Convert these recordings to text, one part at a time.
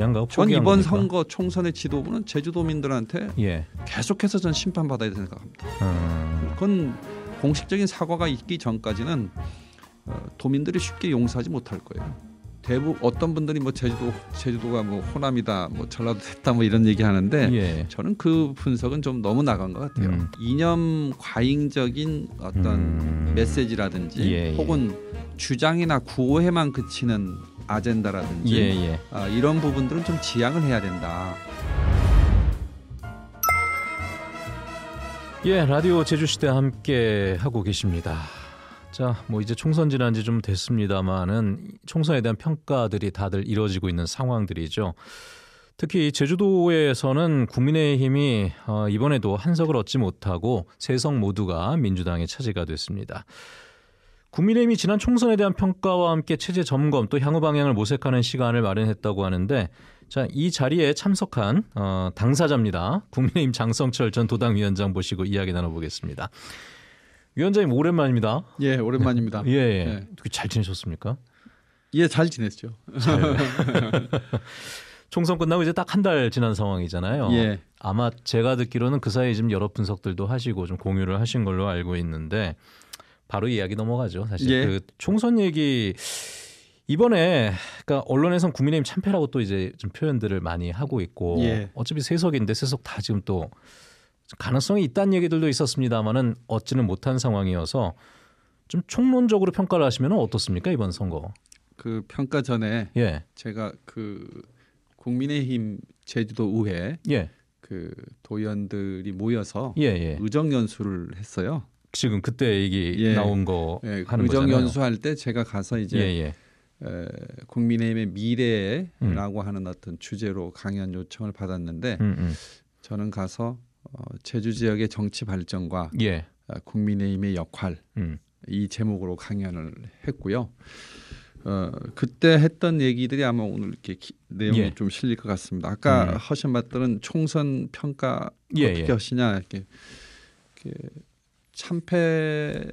양가 그 전 이번 겁니까? 선거 총선의 지도부는 제주도민들한테 예. 계속해서 전 심판받아야 된다고 생각합니다. 음. 그건 공식적인 사과가 있기 전까지는 어, 도민들이 쉽게 용서하지 못할 거예요. 대부 어떤 분들이 뭐 제주도 제주도가 뭐 호남이다 뭐 전라도 됐다 뭐 이런 얘기 하는데 예. 저는 그 분석은 좀 너무 나간 것 같아요. 음. 이념 과잉적인 어떤 음. 메시지라든지 예, 예. 혹은 주장이나 구호에만 그치는 아젠다라든지 예, 예. 아, 이런 부분들은 좀 지양을 해야 된다. 예, 라디오 제주시대 함께 하고 계십니다. 자, 뭐 이제 총선 지난 지 좀 됐습니다만은 총선에 대한 평가들이 다들 이뤄지고 있는 상황들이죠. 특히 제주도에서는 국민의힘이 어, 이번에도 한석을 얻지 못하고 세성 모두가 민주당의 차지가 됐습니다. 국민의힘이 지난 총선에 대한 평가와 함께 체제 점검 또 향후 방향을 모색하는 시간을 마련했다고 하는데 자, 이 자리에 참석한 어, 당사자입니다. 국민의힘 장성철 전 도당위원장 모시고 이야기 나눠보겠습니다. 위원장님 오랜만입니다. 예, 오랜만입니다. 예, 예. 예. 잘 지내셨습니까? 예, 잘 지냈죠. 잘. 총선 끝나고 이제 딱 한 달 지난 상황이잖아요. 예. 아마 제가 듣기로는 그 사이에 지금 여러 분석들도 하시고 좀 공유를 하신 걸로 알고 있는데 바로 이야기 넘어가죠. 사실 예. 그 총선 얘기 이번에 그러니까 언론에선 국민의힘 참패라고 또 이제 좀 표현들을 많이 하고 있고 예. 어차피 세석인데 세석 다 지금 또 가능성이 있다는 얘기들도 있었습니다만은 얻지는 못한 상황이어서 좀 총론적으로 평가를 하시면 어떻습니까 이번 선거? 그 평가 전에 예. 제가 그 국민의힘 제주도 의회 예. 그도연들이 모여서 예, 예. 의정 연수를 했어요. 지금 그때 얘기 예. 나온 거 예. 그 하는 의정 거잖아요. 연수할 때 제가 가서 이제 예, 예. 에, 국민의힘의 음. 미래라고 음. 하는 어떤 주제로 강연 요청을 받았는데 음, 음. 저는 가서 어, 제주 지역의 정치 발전과 예. 어, 국민의힘의 역할 음. 이 제목으로 강연을 했고요. 어, 그때 했던 얘기들이 아마 오늘 이렇게 기, 내용이 예. 좀 실릴 것 같습니다. 아까 음. 하신 말들은 총선 평가 예, 어떻게 예, 하시냐 이렇게, 이렇게 참패라고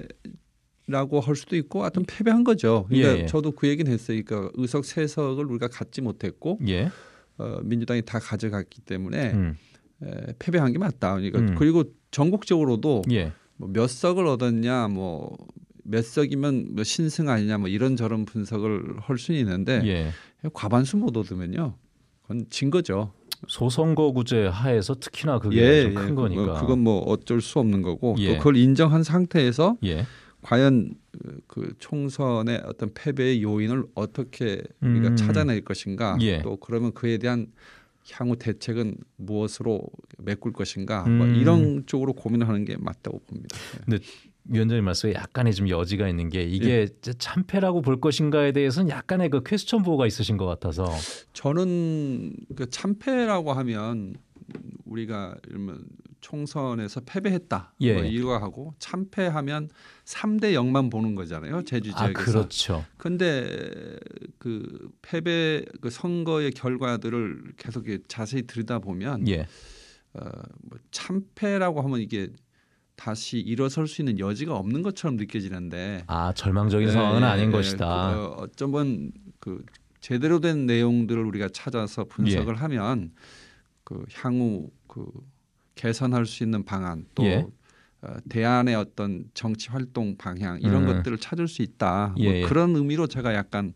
할 수도 있고 하여튼 패배한 거죠. 그러니까 예. 예. 저도 그 얘기는 했으니까 그러니까 의석 세석을 우리가 갖지 못했고 예. 어, 민주당이 다 가져갔기 때문에 음. 에, 패배한 게 맞다. 그러니까 음. 그리고 전국적으로도 예. 뭐몇 석을 얻었냐 뭐 몇 석이면 뭐 신승 아니냐 뭐 이런 저런 분석을 할 수는 있는데 예. 과반수 못 얻으면요 그건 진 거죠. 소선거구제 하에서 특히나 그게 예, 좀큰 예. 거니까 그건 뭐 어쩔 수 없는 거고 예. 또 그걸 인정한 상태에서 예. 과연 그 총선의 어떤 패배의 요인을 어떻게 우리가 음. 찾아낼 것인가 예. 또 그러면 그에 대한 향후 대책은 무엇으로 메꿀 것인가 뭐 음. 뭐 이런 쪽으로 고민하는 게 맞다고 봅니다. 예. 근데 위원장님 말씀에 약간의 좀 여지가 있는 게 이게 예. 참패라고 볼 것인가에 대해서는 약간의 그 퀘스천 보호가 있으신 것 같아서 저는 그 참패라고 하면 우리가 이러면 총선에서 패배했다 예. 뭐 일과하고 참패하면 3대 0만 보는 거잖아요 제주 지역에서. 아, 그렇죠. 근데 그 패배 그 선거의 결과들을 계속 자세히 들여다 보면 예. 어, 뭐 참패라고 하면 이게 다시 일어설 수 있는 여지가 없는 것처럼 느껴지는데 아 절망적인 네, 상황은 아닌 네, 네. 것이다. 그, 어, 쩌면그 제대로 된 내용들을 우리가 찾아서 분석을 예. 하면 그 향후 그 개선할 수 있는 방안 또 예. 어, 대안의 어떤 정치 활동 방향 이런 음. 것들을 찾을 수 있다. 뭐 예, 예. 그런 의미로 제가 약간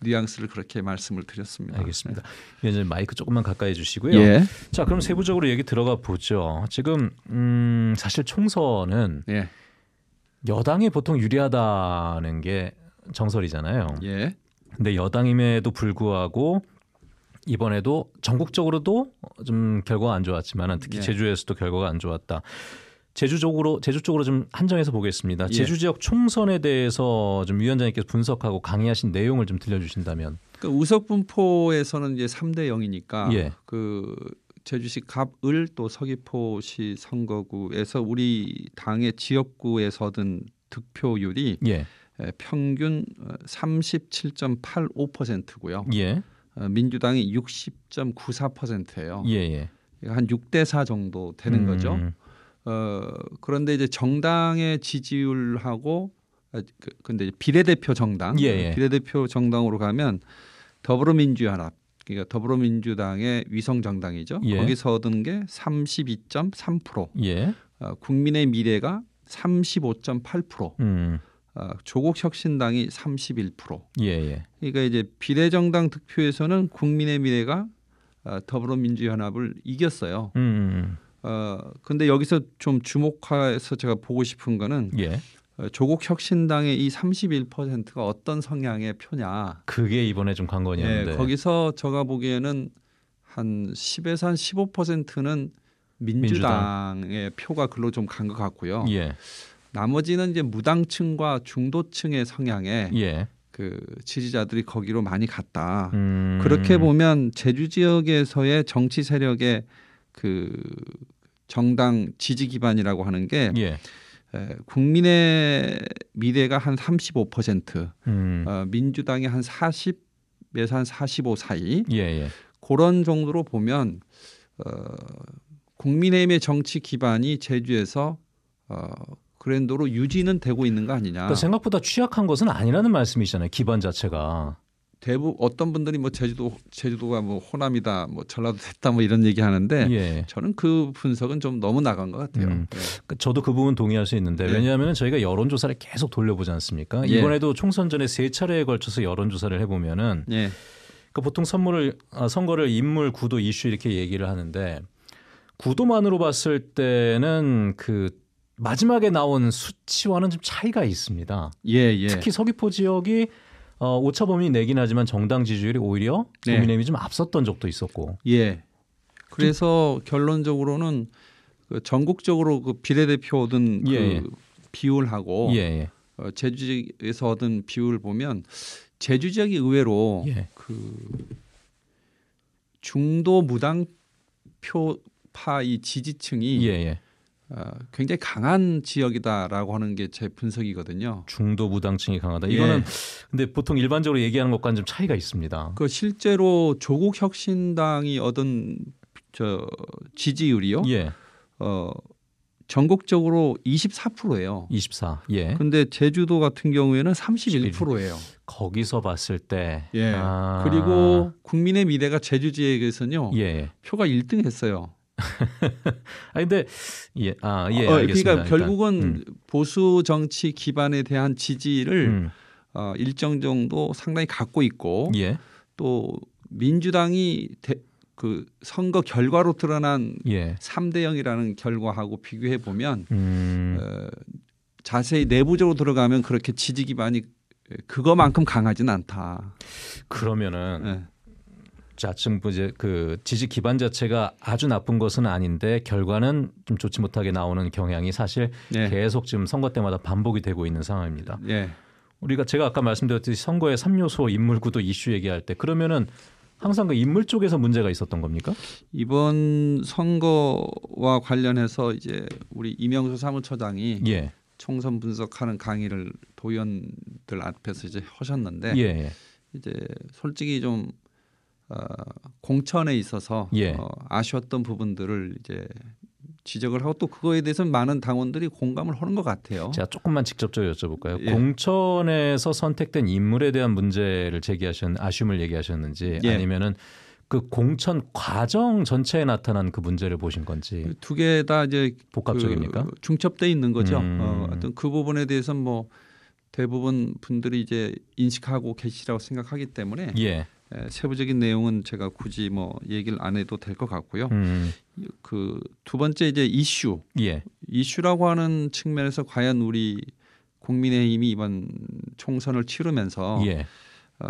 뉘앙스를 그렇게 말씀을 드렸습니다. 알겠습니다. 위원 마이크 조금만 가까이 주시고요. 예. 자, 그럼 세부적으로 얘기 들어가 보죠. 지금 음, 사실 총선은 예. 여당이 보통 유리하다는 게 정설이잖아요. 예. 근데 여당임에도 불구하고 이번에도 전국적으로도 좀 결과가 안 좋았지만 특히 예. 제주에서도 결과가 안 좋았다. 제주 쪽으로 제주 쪽으로 좀 한정해서 보겠습니다. 예. 제주 지역 총선에 대해서 좀 위원장님께서 분석하고 강의하신 내용을 좀 들려주신다면. 그 우석분포에서는 이제 3대 0이니까 예. 그 제주시 갑을 또 서귀포시 선거구에서 우리 당의 지역구에서 든 득표율이 예. 평균 37.85%고요. 예. 어, 민주당이 60.94%예요. 예, 예. 한 6대 4 정도 되는 음. 거죠. 어 그런데 이제 정당의 지지율하고 아, 그, 근데 비례대표 정당 예, 예. 비례대표 정당으로 가면 더불어민주연합 그러니까 더불어민주당의 위성 정당이죠. 예. 거기서 얻은 게 32.3%. 예. 어, 국민의 미래가 35.8%. 음. 어, 조국혁신당이 31%. 예예. 그러니까 이제 비례정당 득표에서는 국민의 미래가 어, 더불어민주연합을 이겼어요. 음. 음, 음. 어 근데 여기서 좀 주목해서 제가 보고 싶은 거는 예. 어, 조국 혁신당의 이 31%가 어떤 성향의 표냐. 그게 이번에 좀 관건이었는데. 예, 거기서 제가 보기에는 한 10에서 한 15%는 민주당의 민주당. 표가 글로 좀간것 같고요. 예. 나머지는 이제 무당층과 중도층의 성향에 예. 그 지지자들이 거기로 많이 갔다. 음... 그렇게 보면 제주 지역에서의 정치 세력의 그 정당 지지 기반이라고 하는 게 예. 에, 국민의 미래가 한 35%, 음. 어, 민주당이 한4 0 매산 한45 사이 예, 예. 그런 정도로 보면 어, 국민의힘의 정치 기반이 제주에서 어, 그랜도로 유지는 되고 있는 거 아니냐. 그러니까 생각보다 취약한 것은 아니라는 말씀이잖아요. 기반 자체가. 대부 어떤 분들이 뭐 제주도 제주도가 뭐 호남이다 뭐 전라도 됐다 뭐 이런 얘기 하는데 예. 저는 그 분석은 좀 너무 나간 것 같아요. 음. 예. 저도 그 부분 동의할 수 있는데 예. 왜냐하면 저희가 여론 조사를 계속 돌려보지 않습니까? 예. 이번에도 총선 전에 세 차례에 걸쳐서 여론 조사를 해보면은 예. 그 보통 선물을 아, 선거를 인물 구도 이슈 이렇게 얘기를 하는데 구도만으로 봤을 때는 그 마지막에 나온 수치와는 좀 차이가 있습니다. 예, 특히 서귀포 지역이 어, 오차범위 내긴 하지만 정당 지지율이 오히려 네. 국민의힘이 좀 앞섰던 적도 있었고. 예. 그래서 결론적으로는 그 전국적으로 그 비례대표 얻은 그 예, 예. 비율하고 예. 예. 어, 제주에서 지역 얻은 비율 을 보면 제주 지역이 의외로 예. 그 중도 무당표파 이 지지층이 예예. 어, 굉장히 강한 지역이다라고 하는 게 제 분석이거든요. 중도 무당층이 강하다. 예. 이거는 예. 근데 보통 일반적으로 얘기하는 것과는 좀 차이가 있습니다. 그 실제로 조국 혁신당이 얻은 저 지지율이요. 예. 어 전국적으로 24%예요. 24. 예. 근데 제주도 같은 경우에는 31%예요. 거기서 봤을 때 예. 아. 그리고 국민의 미래가 제주지역에서는요. 예. 표가 1등했어요. 아 근데 예, 아, 예, 어, 알겠 그러니까 결국은 음. 보수 정치 기반에 대한 지지를 음. 어, 일정 정도 상당히 갖고 있고 예. 또 민주당이 대, 그 선거 결과로 드러난 예. 3대 0이라는 결과하고 비교해 보면 음. 어, 자세히 내부적으로 들어가면 그렇게 지지 기반이 그거만큼 강하진 않다. 그러면은 네. 자, 지금 뭐 이제 그 지지 기반 자체가 아주 나쁜 것은 아닌데 결과는 좀 좋지 못하게 나오는 경향이 사실 예. 계속 지금 선거 때마다 반복이 되고 있는 상황입니다. 예. 우리가 제가 아까 말씀드렸듯이 선거의 3요소 인물 구도 이슈 얘기할 때 그러면은 항상 그 인물 쪽에서 문제가 있었던 겁니까? 이번 선거와 관련해서 이제 우리 이명수 사무처장이 예. 총선 분석하는 강의를 도연들 앞에서 이제 하셨는데 예, 예. 이제 솔직히 좀 어, 공천에 있어서 예. 어, 아쉬웠던 부분들을 이제 지적을 하고 또 그거에 대해서 많은 당원들이 공감을 하는 것 같아요. 제가 조금만 직접적으로 여쭤볼까요? 예. 공천에서 선택된 인물에 대한 문제를 제기하신 아쉬움을 얘기하셨는지 예. 아니면은 그 공천 과정 전체에 나타난 그 문제를 보신 건지 두 개 다 이제 그 복합적입니까? 그 중첩돼 있는 거죠. 어, 음. 어, 하여그 부분에 대해서 는뭐 대부분 분들이 이제 인식하고 계시라고 생각하기 때문에 예. 세부적인 내용은 제가 굳이 뭐 얘기를 안 해도 될 것 같고요. 음. 그두 번째 이제 이슈, 예. 이슈라고 하는 측면에서 과연 우리 국민의힘이 이번 총선을 치르면서 예. 어,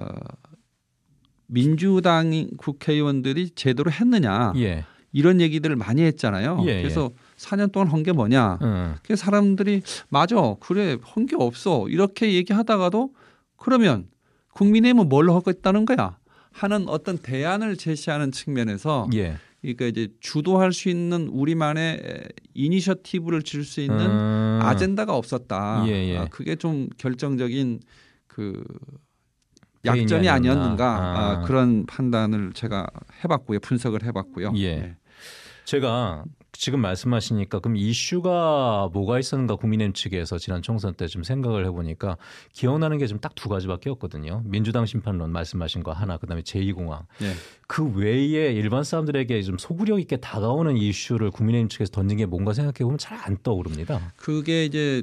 민주당 국회의원들이 제대로 했느냐 예. 이런 얘기들을 많이 했잖아요. 예, 예. 그래서 예. 4년 동안 헌게 뭐냐. 음. 그 사람들이 맞아 그래 헌 게 없어 이렇게 얘기하다가도 그러면 국민의힘은 뭘로 하겠다는 거야. 하는 어떤 대안을 제시하는 측면에서 예. 그러니까 이제 주도할 수 있는 우리만의 이니셔티브를 질수 있는 음. 아젠다가 없었다. 예, 예. 아, 그게 좀 결정적인 그 약점이 아니었는가 아. 아, 그런 판단을 제가 해봤고요, 분석을 해봤고요. 예. 네. 제가 지금 말씀하시니까 그럼 이슈가 뭐가 있었는가 국민의힘 측에서 지난 총선 때 좀 생각을 해보니까 기억나는 게 지금 딱두 가지밖에 없거든요. 민주당 심판론 말씀하신 거 하나, 그다음에 제2공항. 네. 그 외에 일반 사람들에게 좀 소구력 있게 다가오는 이슈를 국민의힘 측에서 던진 게 뭔가 생각해 보면 잘 안 떠오릅니다. 그게 이제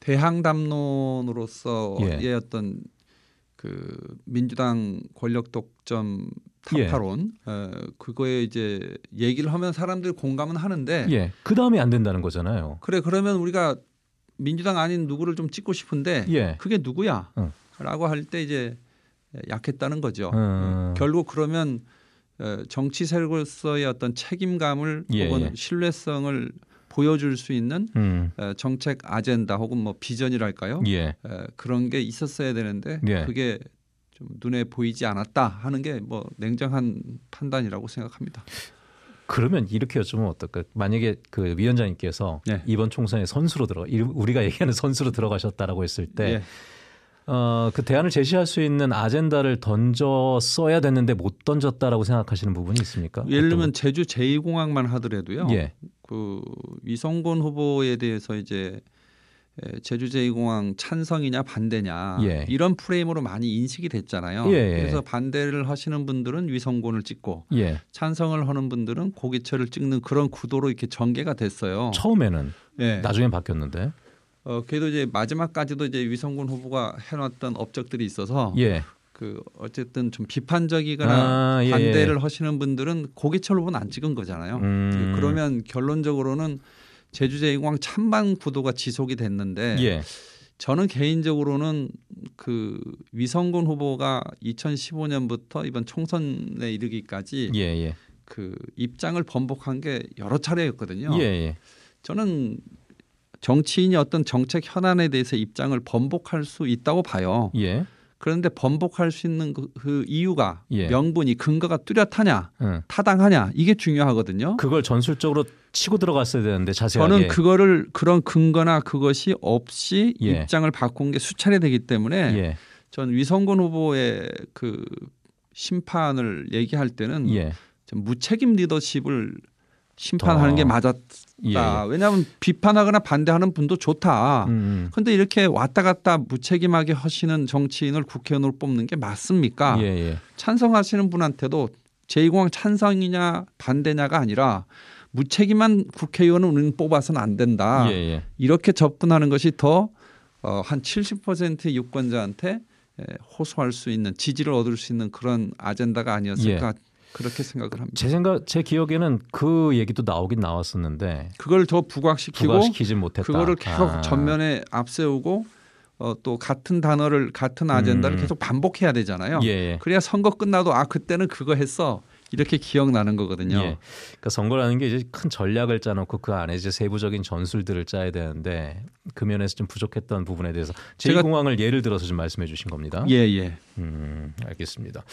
대항 담론으로서의 예. 어떤 그 민주당 권력 독점 타파론 예. 어, 그거에 이제 얘기를 하면 사람들이 공감은 하는데 예. 그 다음에 안 된다는 거잖아요. 그래 그러면 우리가 민주당 아닌 누구를 좀 찍고 싶은데 예. 그게 누구야? 라고 할 때 이제 약했다는 거죠. 음. 결국 그러면 어, 정치 세력으로서의 어떤 책임감을 예. 혹은 예. 신뢰성을 보여줄 수 있는 음. 어, 정책 아젠다 혹은 뭐 비전이랄까요? 예. 그런 게 있었어야 되는데 예. 그게 좀 눈에 보이지 않았다 하는 게 뭐 냉정한 판단이라고 생각합니다. 그러면 이렇게 여쭤보면 어떨까? 만약에 그 위원장님께서 네. 이번 총선에 선수로 들어 우리가 얘기하는 선수로 들어가셨다라고 했을 때 네. 어, 그 대안을 제시할 수 있는 아젠다를 던져 써야 됐는데 못 던졌다라고 생각하시는 부분이 있습니까? 예를 들면 제주 제2공항만 하더라도요. 예. 그 위성곤 후보에 대해서 이제 제주제2공항 찬성이냐 반대냐 예. 이런 프레임으로 많이 인식이 됐잖아요. 예, 예 그래서 반대를 하시는 분들은 위성곤을 찍고 예. 찬성을 하는 분들은 고기철을 찍는 그런 구도로 이렇게 전개가 됐어요. 처음에는 예. 나중에 바뀌었는데. 어 그래도 이제 마지막까지도 이제 위성곤 후보가 해놨던 업적들이 있어서 예. 그 어쨌든 좀 비판적이거나 아, 예, 예. 반대를 하시는 분들은 고기철 후보는 안 찍은 거잖아요. 음. 그러면 결론적으로는 제주 제일공 찬반 구도가 지속이 됐는데 예. 저는 개인적으로는 그 위성군 후보가 2015년부터 이번 총선에 이르기까지 예예. 예. 그 입장을 번복한 게 여러 차례였거든요. 예예. 예. 저는 정치인이 어떤 정책 현안에 대해서 입장을 번복할 수 있다고 봐요. 예. 그런데 번복할 수 있는 그, 그 이유가 예. 명분이 근거가 뚜렷하냐 음. 타당하냐 이게 중요하거든요. 그걸 전술적으로 치고 들어갔어야 되는데 자세하게 저는 그거를 그런 근거나 그것이 없이 예. 입장을 바꾼 게 수차례 되기 때문에 예. 전위성군 후보의 그 심판을 얘기할 때는 예. 좀 무책임 리더십을 심판하는 게 맞았 예. 아, 왜냐하면 비판하거나 반대하는 분도 좋다. 그런데 음. 음. 이렇게 왔다 갔다 무책임하게 하시는 정치인을 국회의원으로 뽑는 게 맞습니까? 예예. 예. 찬성하시는 분한테도 제2공항 찬성이냐 반대냐가 아니라 무책임한 국회의원은 우리는 뽑아서는 안 된다. 예예. 예. 이렇게 접근하는 것이 더한 어, 한 70%의 유권자한테 호소할 수 있는 지지를 얻을 수 있는 그런 아젠다가 아니었을까 예. 그렇게 생각을 합니다. 제 생각 제 기억에는 그 얘기도 나오긴 나왔었는데 그걸 더 부각시키고 부각시키지 못했다. 그거를 계속 아. 전면에 앞세우고 어, 또 같은 단어를 같은 아젠다를 음. 계속 반복해야 되잖아요. 예. 예. 그래야 선거 끝나도 아 그때는 그거 했어. 이렇게 기억나는 거거든요. 예. 그러니까 선거라는 게 이제 큰 전략을 짜놓고 그 안에 이제 세부적인 전술들을 짜야 되는데 그 면에서 좀 부족했던 부분에 대해서 제공항을 예를 들어서 좀 말씀해 주신 겁니다. 예, 예. 음, 알겠습니다.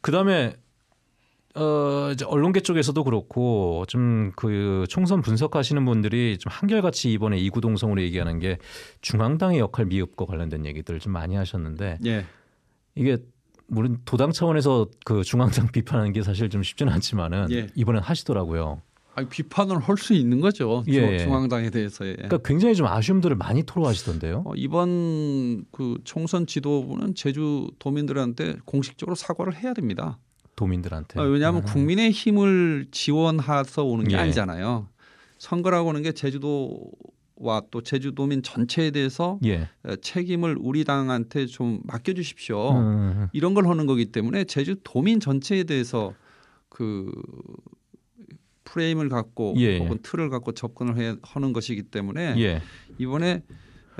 그 다음에 어, 이제 언론계 쪽에서도 그렇고 좀 그 총선 분석하시는 분들이 좀 한결같이 이번에 이구동성으로 얘기하는 게 중앙당의 역할 미흡과 관련된 얘기들을 좀 많이 하셨는데 예. 이게 물론 도당 차원에서 그 중앙당 비판하는 게 사실 좀 쉽지는 않지만은 예. 이번엔 하시더라고요. 아니, 비판을 할 수 있는 거죠. 예, 예. 중앙당에 대해서. 예. 그러니까 굉장히 좀 아쉬움들을 많이 토로하시던데요. 어, 이번 그 총선 지도부는 제주 도민들한테 공식적으로 사과를 해야 됩니다. 도민들한테. 아, 왜냐하면 네. 국민의 힘을 지원해서 오는 게 예. 아니잖아요. 선거라고 하는 게 제주도와 또 제주도민 전체에 대해서 예. 어, 책임을 우리 당한테 좀 맡겨주십시오. 음, 음, 음. 이런 걸 하는 거기 때문에 제주도민 전체에 대해서 그 프레임을 갖고 예. 혹은 틀을 갖고 접근을 해, 하는 것이기 때문에 예. 이번에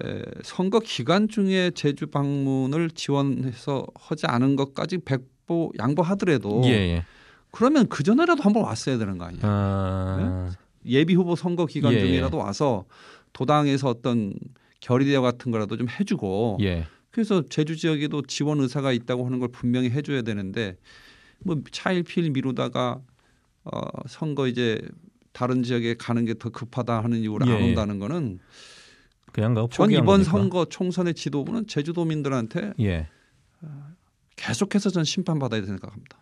에, 선거 기간 중에 제주 방문을 지원해서 하지 않은 것까지 100 양보 양보하더라도 예, 예. 그러면 그 전에라도 한번 왔어야 되는 거 아니에요? 아... 네? 예비 후보 선거 기간 예, 예. 중이라도 와서 도당에서 어떤 결의대화 같은 거라도 좀 해주고 예. 그래서 제주 지역에도 지원 의사가 있다고 하는 걸 분명히 해줘야 되는데 뭐 차일피일 미루다가 어, 선거 이제 다른 지역에 가는 게 더 급하다 하는 이유로 예, 안 온다는 거는 그냥 전 이번 거니까. 선거 총선의 지도부는 제주도민들한테 예. 아, 계속해서 전 심판받아야 된다고 생각합니다.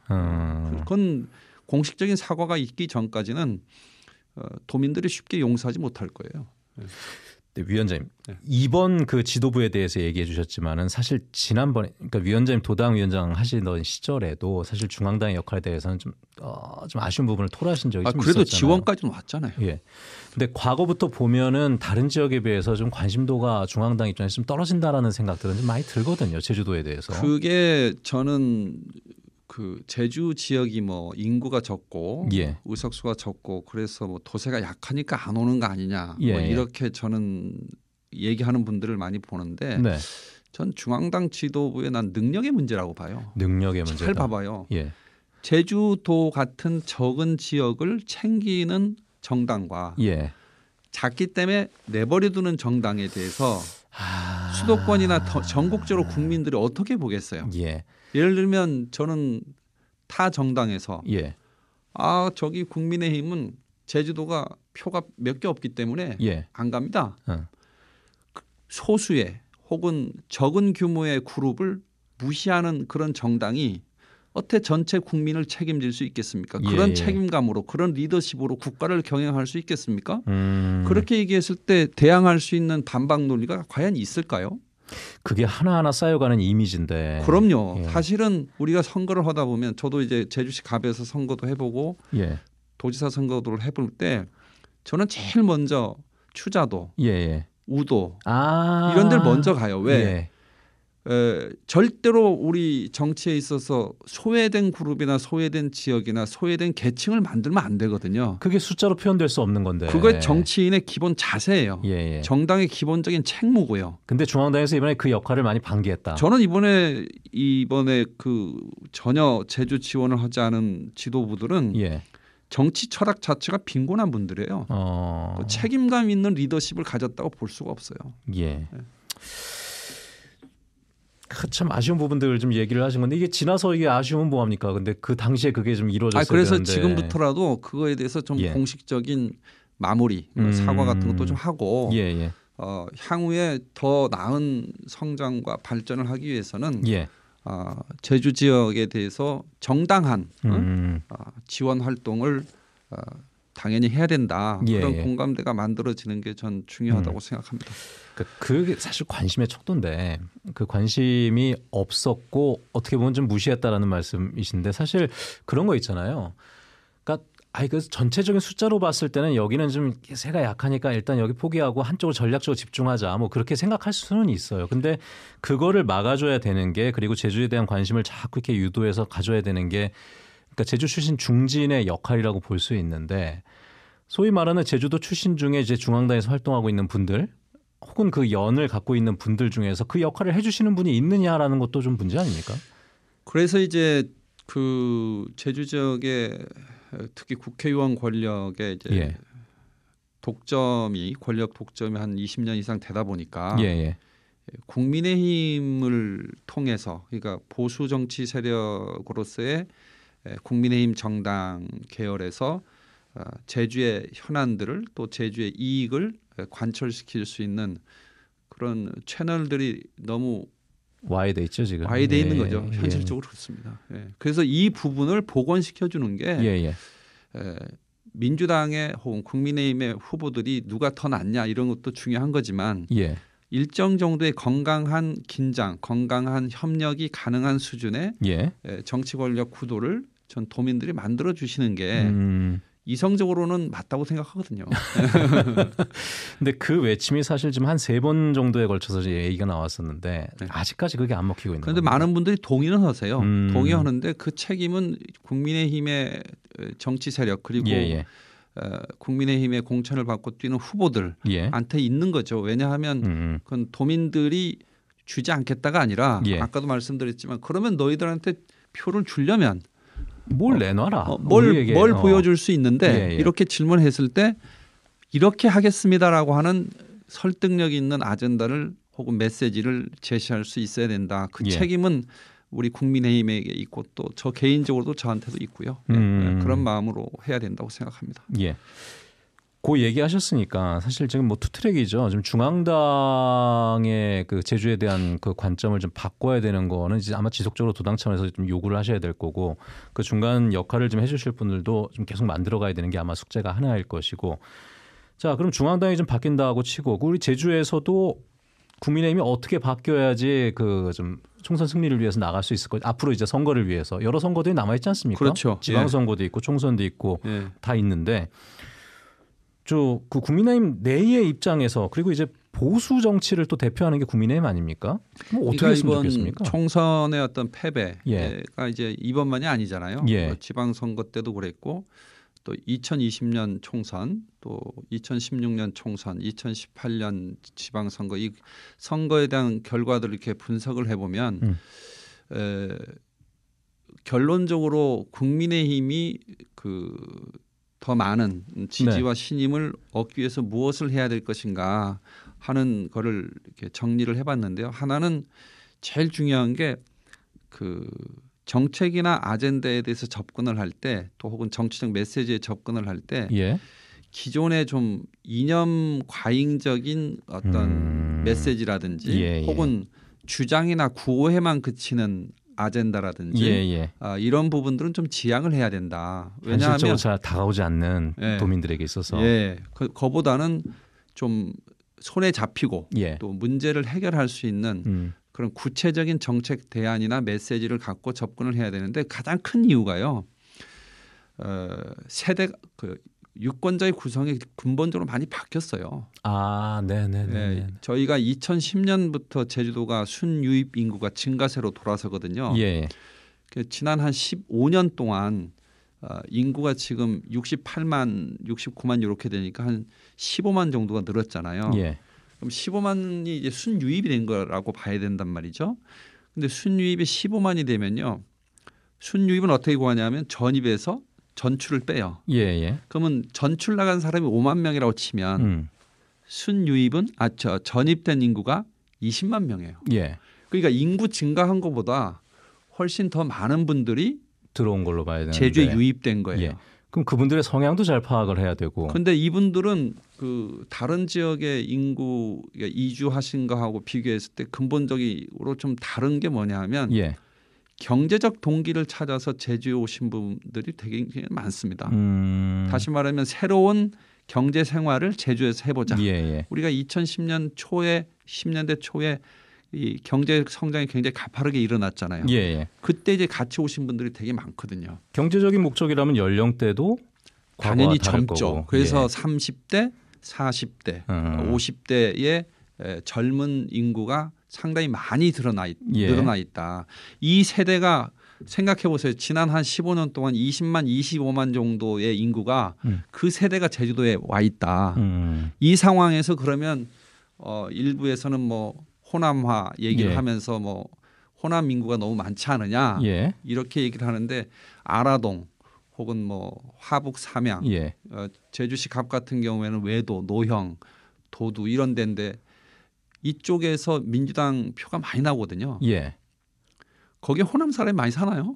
음. 그건 공식적인 사과가 있기 전까지는 어, 도민들이 쉽게 용서하지 못할 거예요. 예. 네, 위원장님 네. 이번 그 지도부에 대해서 얘기해 주셨지만은 사실 지난번에 그러니까 위원장님 도당 위원장 하시던 시절에도 사실 중앙당의 역할에 대해서는 좀좀 어, 좀 아쉬운 부분을 토로하신 적이 아, 좀 그래도 있었잖아요. 지원까지는 왔잖아요. 예. 근데 과거부터 보면은 다른 지역에 비해서 좀 관심도가 중앙당 입장에서 좀 떨어진다라는 생각들은 좀 많이 들거든요. 제주도에 대해서. 그게 저는 그 제주 지역이 뭐 인구가 적고 예. 의석수가 적고 그래서 뭐 도세가 약하니까 안 오는 거 아니냐 뭐 예. 뭐 이렇게 저는 얘기하는 분들을 많이 보는데 네. 전 중앙당 지도부의 난 능력의 문제라고 봐요. 능력의 문제. 잘 봐봐요. 예. 제주도 같은 적은 지역을 챙기는 정당과 예. 작기 때문에 내버려두는 정당에 대해서 수도권이나 더, 전국적으로 국민들이 어떻게 보겠어요? 예. 예를 들면 저는 타 정당에서 예. 아 저기 국민의힘은 제주도가 표가 몇 개 없기 때문에 예. 안 갑니다. 어. 그 소수의 혹은 적은 규모의 그룹을 무시하는 그런 정당이 어떻게 전체 국민을 책임질 수 있겠습니까? 예. 그런 예. 책임감으로 그런 리더십으로 국가를 경영할 수 있겠습니까? 음. 그렇게 얘기했을 때 대항할 수 있는 반박 논리가 과연 있을까요? 그게 하나하나 쌓여가는 이미지인데. 그럼요. 예. 사실은 우리가 선거를 하다 보면 저도 이제 제주시 갑에서 선거도 해보고 예. 도지사 선거도를 해볼 때 저는 제일 먼저 추자도, 예, 예. 우도 아~ 이런 데를 먼저 가요. 왜? 예. 에, 절대로 우리 정치에 있어서 소외된 그룹이나 소외된 지역이나 소외된 계층을 만들면 안 되거든요. 그게 숫자로 표현될 수 없는 건데. 그게 정치인의 기본 자세예요. 예, 예. 정당의 기본적인 책무고요. 근데 중앙당에서 이번에 그 역할을 많이 방기했다. 저는 이번에 이번에 그 전혀 제주 지원을 하지 않은 지도부들은 예. 정치 철학 자체가 빈곤한 분들이에요. 어... 책임감 있는 리더십을 가졌다고 볼 수가 없어요. 예. 네. 참 아쉬운 부분들을 좀 얘기를 하신 건데 이게 지나서 이게 아쉬우면 뭐합니까? 근데 그 당시에 그게 좀 이루어졌어야 아, 그래서 되는데. 지금부터라도 그거에 대해서 좀 예. 공식적인 마무리 뭐 음... 사과 같은 것도 좀 하고 예, 예. 어, 향후에 더 나은 성장과 발전을 하기 위해서는 예. 어, 제주 지역에 대해서 정당한 음... 어, 지원 활동을 어, 당연히 해야 된다 예, 그런 예. 공감대가 만들어지는 게 전 중요하다고 음. 생각합니다. 그 사실 관심의 척도인데 그 관심이 없었고 어떻게 보면 좀 무시했다라는 말씀이신데 사실 그런 거 있잖아요. 그러니까 아이 그 전체적인 숫자로 봤을 때는 여기는 좀 새가 약하니까 일단 여기 포기하고 한쪽을 전략적으로 집중하자 뭐 그렇게 생각할 수는 있어요. 근데 그거를 막아줘야 되는 게 그리고 제주에 대한 관심을 자꾸 이렇게 유도해서 가져야 되는 게 그러니까 제주 출신 중진의 역할이라고 볼 수 있는데 소위 말하는 제주도 출신 중에 이제 중앙당에서 활동하고 있는 분들 혹은 그 연을 갖고 있는 분들 중에서 그 역할을 해주시는 분이 있느냐라는 것도 좀 문제 아닙니까? 그래서 이제 그 제주 지역의 특히 국회의원 권력의 이제 예. 독점이 권력 독점이 한 20년 이상 되다 보니까 예예. 예. 국민의힘을 통해서 그러니까 보수 정치 세력으로서의 예, 국민의힘 정당 계열에서 어, 제주의 현안들을 또 제주의 이익을 예, 관철시킬 수 있는 그런 채널들이 너무 와이돼 있죠 지금 와이돼 예, 있는 거죠 예. 현실적으로 예. 그렇습니다. 예. 그래서 이 부분을 복원시켜 주는 게 예, 에, 민주당의 혹은 국민의힘의 후보들이 누가 더 낫냐 이런 것도 중요한 거지만 일정 정도의 건강한 긴장, 건강한 협력이 가능한 수준의 예. 정치 권력 구도를 전 도민들이 만들어 주시는 게 음. 이성적으로는 맞다고 생각하거든요. 근데 그 외침이 사실 좀한세 번 정도에 걸쳐서 얘기가 나왔었는데 네. 아직까지 그게 안 먹히고 있는 그런데 많은 분들이 동의는 하세요. 음. 동의하는데 그 책임은 국민의힘의 어, 정치 세력 그리고 예, 예. 어, 국민의힘의 공천을 받고 뛰는 후보들한테 예. 있는 거죠. 왜냐하면 음. 음. 그건 도민들이 주지 않겠다가 아니라 예. 아까도 말씀드렸지만 그러면 너희들한테 표를 주려면 뭘 내놔라. 어, 뭘, 우리 어. 보여줄 수 있는데 예, 예. 이렇게 질문했을 때 이렇게 하겠습니다라고 하는 설득력 있는 아젠다를 혹은 메시지를 제시할 수 있어야 된다. 그 예. 책임은 우리 국민의힘에게 있고 또 저 개인적으로도 저한테도 있고요. 예, 음. 그런 마음으로 해야 된다고 생각합니다. 예. 고 얘기하셨으니까 사실 지금 뭐 투트랙이죠. 지금 중앙당의 그 제주에 대한 그 관점을 좀 바꿔야 되는 거는 이제 아마 지속적으로 도당 차원에서 좀 요구를 하셔야 될 거고 그 중간 역할을 좀 해주실 분들도 좀 계속 만들어가야 되는 게 아마 숙제가 하나일 것이고 자 그럼 중앙당이 좀 바뀐다고 치고 우리 제주에서도 국민의힘이 어떻게 바뀌어야지 그 좀 총선 승리를 위해서 나갈 수 있을 것 앞으로 이제 선거를 위해서 여러 선거들이 남아 있지 않습니까? 그렇죠. 지방선거도 예. 있고 총선도 있고 예. 다 있는데 저그 국민의힘 내의 입장에서 그리고 이제 보수 정치를 또 대표하는 게 국민의힘 아닙니까? 뭐 어떻게 그러면 그러니까 좋겠습니까? 총선의 어떤 패배가 예. 이제 이번만이 아니잖아요. 예. 뭐 지방선거 때도 그랬고 또 2020년 총선, 또 2016년 총선, 2018년 지방선거 이 선거에 대한 결과들을 이렇게 분석을 해보면 음. 에, 결론적으로 국민의힘이 그더 많은 지지와 네. 신임을 얻기 위해서 무엇을 해야 될 것인가 하는 거를 이렇게 정리를 해봤는데요. 하나는 제일 중요한 게 그 정책이나 아젠다에 대해서 접근을 할 때 또 혹은 정치적 메시지에 접근을 할 때 예. 기존의 좀 이념 과잉적인 어떤 음... 메시지라든지 예, 예. 혹은 주장이나 구호에만 그치는 아젠다라든지 예, 예. 아, 이런 부분들은 좀 지양을 해야 된다. 왜냐하면 현실적으로 잘 다가오지 않는 예, 도민들에게 있어서 예, 그, 거보다는 좀 손에 잡히고 예. 또 문제를 해결할 수 있는 음. 그런 구체적인 정책 대안이나 메시지를 갖고 접근을 해야 되는데 가장 큰 이유가요. 어, 세대 그 유권자의 구성이 근본적으로 많이 바뀌었어요. 아, 네네 네, 네, 네, 네, 저희가 2010년부터 제주도가 순유입 인구가 증가세로 돌아서거든요. 예. 그 지난 한 15년 동안 어, 인구가 지금 68만, 69만 이렇게 되니까 한 15만 정도가 늘었잖아요. 예. 그럼 15만이 이제 순유입이 된 거라고 봐야 된단 말이죠. 근데 순유입이 15만이 되면요. 순유입은 어떻게 구하냐면 전입에서 전출을 빼요. 예, 예. 그러면 전출 나간 사람이 5만 명이라고 치면 음. 순유입은 아 저 전입된 인구가 20만 명이에요. 예. 그러니까 인구 증가한 것보다 훨씬 더 많은 분들이 들어온 걸로 봐야 되는데 제주에 유입된 거예요. 예. 그럼 그분들의 성향도 잘 파악을 해야 되고. 근데 이분들은 그 다른 지역의 인구 그러니까 이주하신 거하고 비교했을 때 근본적으로 좀 다른 게 뭐냐하면 예. 경제적 동기를 찾아서 제주에 오신 분들이 되게 많습니다. 음. 다시 말하면 새로운 경제 생활을 제주에서 해보자. 예, 예. 우리가 2010년 초에 10년대 초에 이 경제 성장이 굉장히 가파르게 일어났잖아요. 예, 예, 그때 이제 같이 오신 분들이 되게 많거든요. 경제적인 목적이라면 연령대도 당연히 젊죠. 거고. 그래서 예. 30대, 40대, 음. 50대의 젊은 인구가 상당히 많이 드러나 있, 예. 늘어나 있다. 이 세대가 생각해 보세요. 지난 한 15년 동안 20만, 25만 정도의 인구가 음. 그 세대가 제주도에 와 있다. 음. 이 상황에서 그러면 어 일부에서는 뭐 호남화 얘기를 예. 하면서 뭐 호남 인구가 너무 많지 않느냐 예. 이렇게 얘기를 하는데 아라동 혹은 뭐 화북 삼양, 예. 어, 제주시 갑 같은 경우에는 외도, 노형, 도두 이런 데인데 이쪽에서 민주당 표가 많이 나오거든요. 예. 거기에 호남 사람이 많이 사나요?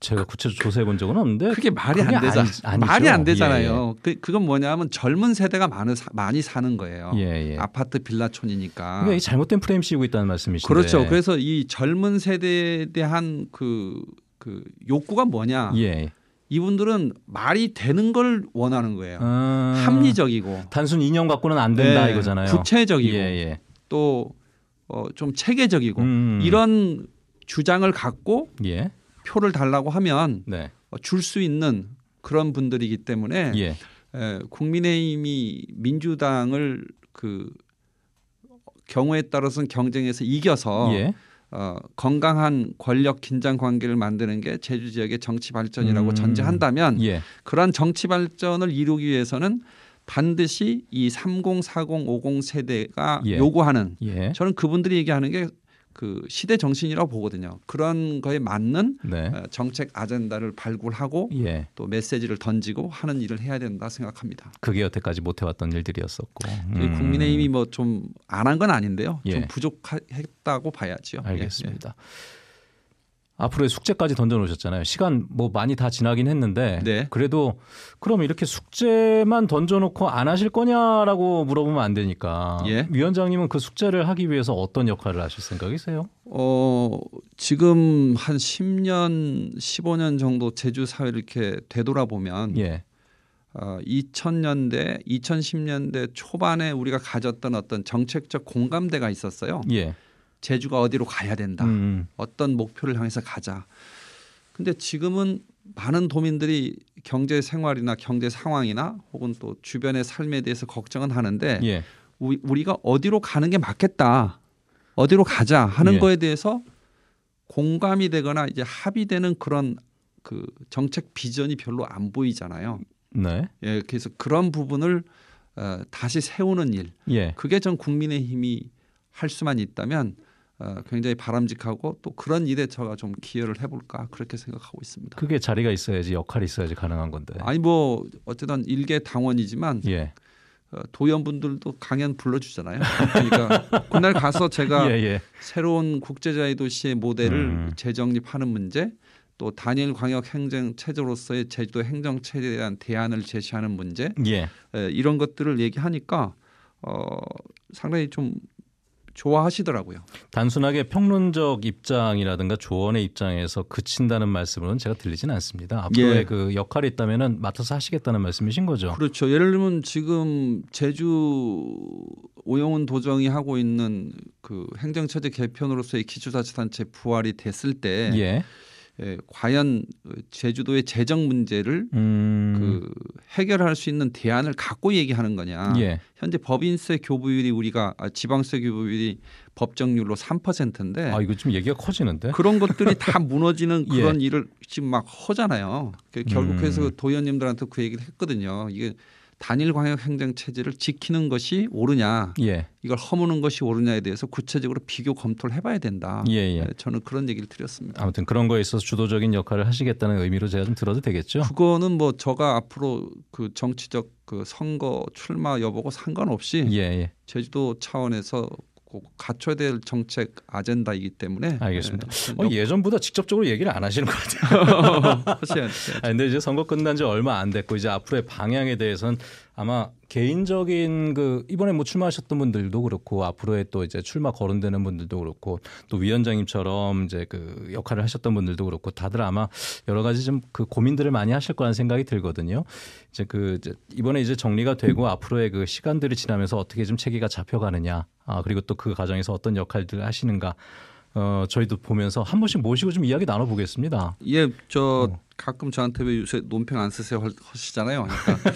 제가 구체적으로 조사해 본 적은 없는데 그게 말이 안 되잖아. 아니, 말이 안 되잖아요. 예, 예. 그 그건 뭐냐면 젊은 세대가 많은 많이 사는 거예요. 예, 예. 아파트 빌라촌이니까. 그러니까 잘못된 프레임 씌우고 있다는 말씀이시죠. 그렇죠. 그래서 이 젊은 세대에 대한 그그 그 욕구가 뭐냐? 예, 예. 이분들은 말이 되는 걸 원하는 거예요. 아, 합리적이고 단순 인형 갖고는 안 된다 네, 이거잖아요. 구체적이고 예, 예. 또좀 어, 체계적이고 음, 음, 음. 이런 주장을 갖고 예. 표를 달라고 하면 네. 어, 줄수 있는 그런 분들이기 때문에 예. 에, 국민의힘이 민주당을 그 경우에 따라서는 경쟁에서 이겨서 예. 어, 건강한 권력 긴장 관계를 만드는 게 제주 지역의 정치 발전이라고 음. 전제한다면 예. 그러한 정치 발전을 이루기 위해서는 반드시 이 30, 40, 50 세대가 예. 요구하는 예. 저는 그분들이 얘기하는 게그 시대 정신이라고 보거든요. 그런 거에 맞는 네. 어, 정책 아젠다를 발굴하고 예. 또 메시지를 던지고 하는 일을 해야 된다 생각합니다. 그게 여태까지 못 해왔던 일들이었었고 음. 국민의힘이 뭐 좀안한 건 아닌데요. 좀 예. 부족했다고 봐야지 예, 알겠습니다. 예. 앞으로의 숙제까지 던져놓으셨잖아요. 시간 뭐 많이 다 지나긴 했는데 네. 그래도 그럼 이렇게 숙제만 던져놓고 안 하실 거냐라고 물어보면 안 되니까 예. 위원장님은 그 숙제를 하기 위해서 어떤 역할을 하실 생각이세요? 어 지금 한 10년, 15년 정도 제주 사회를 이렇게 되돌아보면 예. 어, 2000년대, 2010년대 초반에 우리가 가졌던 어떤 정책적 공감대가 있었어요. 예. 제주가 어디로 가야 된다. 음, 음. 어떤 목표를 향해서 가자. 근데 지금은 많은 도민들이 경제 생활이나 경제 상황이나 혹은 또 주변의 삶에 대해서 걱정은 하는데 예. 우리, 가 어디로 가는 게 맞겠다. 어디로 가자 하는 예. 거에 대해서 공감이 되거나 이제 합의되는 그런 그 정책 비전이 별로 안 보이잖아요. 네. 예, 그래서 그런 부분을 어, 다시 세우는 일. 예. 그게 전 국민의힘이 할 수만 있다면 어, 굉장히 바람직하고 또 그런 일에 제가 좀 기여를 해볼까 그렇게 생각하고 있습니다. 그게 자리가 있어야지 역할이 있어야지 가능한 건데. 아니 뭐 어쨌든 일개 당원이지만 예. 어, 도연분들도 강연 불러주잖아요. 그러니까 그날 가서 제가 예, 예. 새로운 국제자의 도시의 모델을 음. 재정립하는 문제 또 단일 광역 행정 체제로서의 제주도 행정 체제에 대한 대안을 제시하는 문제 예. 에, 이런 것들을 얘기하니까 어, 상당히 좀 좋아하시더라고요. 단순하게 평론적 입장이라든가 조언의 입장에서 그친다는 말씀으로는 제가 들리지는 않습니다. 앞으로의 예. 그 역할이 있다면은 맡아서 하시겠다는 말씀이신 거죠. 그렇죠. 예를 들면 지금 제주 오영훈 도정이 하고 있는 그 행정체제 개편으로서의 기초자치단체 부활이 됐을 때 예. 예, 과연 제주도의 재정 문제를 음... 그 해결할 수 있는 대안을 갖고 얘기하는 거냐. 예. 현재 법인세 교부율이 우리가 아, 지방세 교부율이 법정률로 3%인데 아 이거 좀 얘기가 커지는데 그런 것들이 다 무너지는 예. 그런 예. 일을 지금 막 허잖아요. 그 결국 해 그래서 음. 도의원님들한테 그 얘기를 했거든요. 이게 단일 광역 행정 체제를 지키는 것이 옳으냐, 예. 이걸 허무는 것이 옳으냐에 대해서 구체적으로 비교 검토를 해봐야 된다. 예예. 예. 네, 저는 그런 얘기를 드렸습니다. 아무튼 그런 거에 있어서 주도적인 역할을 하시겠다는 의미로 제가 좀 들어도 되겠죠? 그거는 뭐 저가 앞으로 그 정치적 그 선거 출마 여부고 상관없이 예예. 예. 제주도 차원에서 꼭 갖춰야 될 정책 아젠다이기 때문에 알겠습니다. 네, 어, 예전보다 직접적으로 얘기를 안 하시는 것 같아요. 하시 아, 근데 이제 선거 끝난 지 얼마 안 됐고 이제 앞으로의 방향에 대해서는 아마 개인적인 그 이번에 뭐 출마하셨던 분들도 그렇고 앞으로의 또 이제 출마 거론되는 분들도 그렇고 또 위원장님처럼 이제 그 역할을 하셨던 분들도 그렇고 다들 아마 여러 가지 좀 그 고민들을 많이 하실 거라는 생각이 들거든요. 이제 그 이제 이번에 이제 정리가 되고 앞으로의 그 시간들이 지나면서 어떻게 좀 체계가 잡혀가느냐 아 그리고 또 그 과정에서 어떤 역할들을 하시는가 어, 저희도 보면서 한 번씩 모시고 좀 이야기 나눠보겠습니다. 예, 저 어. 가끔 저한테 왜 요새 논평 안 쓰세요 하시잖아요. 그러니까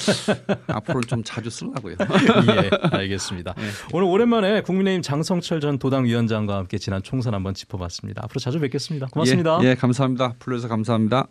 앞으로 좀 자주 쓰려고요. 예, 알겠습니다. 예. 오늘 오랜만에 국민의힘 장성철 전 도당위원장과 함께 지난 총선 한번 짚어봤습니다. 앞으로 자주 뵙겠습니다. 고맙습니다. 예, 예 감사합니다. 불러서 감사합니다.